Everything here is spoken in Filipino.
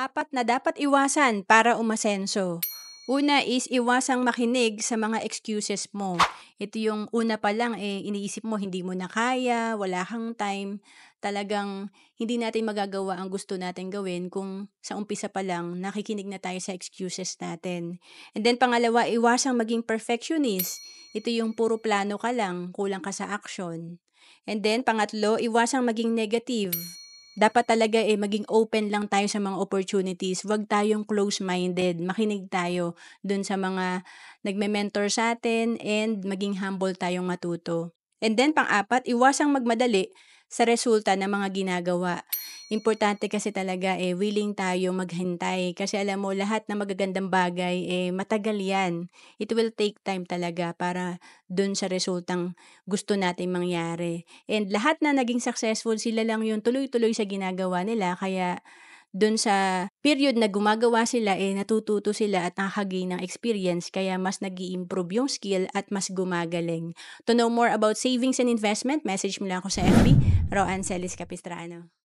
Apat na dapat iwasan para umasenso. Una is iwasang makinig sa mga excuses mo. Ito yung una pa lang eh iniisip mo hindi mo na kaya, wala kang time. Talagang hindi natin magagawa ang gusto natin gawin kung sa umpisa pa lang nakikinig na tayo sa excuses natin. And then pangalawa, iwasang maging perfectionist. Ito yung puro plano ka lang, kulang ka sa action. And then pangatlo, iwasang maging negative dapat talaga eh maging open lang tayo sa mga opportunities. Huwag tayong close-minded. Makinig tayo dun sa mga nagme-mentor sa atin and maging humble tayong matuto. And then pang-apat, iwasang magmadali sa resulta ng mga ginagawa importante kasi talaga eh willing tayo maghintay kasi alam mo lahat ng magagandang bagay eh matagal 'yan. It will take time talaga para dun sa resultang gusto natin mangyari. And lahat na naging successful sila lang 'yun tuloy-tuloy sa ginagawa nila kaya dun sa period na gumagawa sila, eh, natututo sila at nakakagain ng experience, kaya mas nag improve yung skill at mas gumagaling. To know more about savings and investment, message mo lang ako sa FB, Roan Celis Capistrano.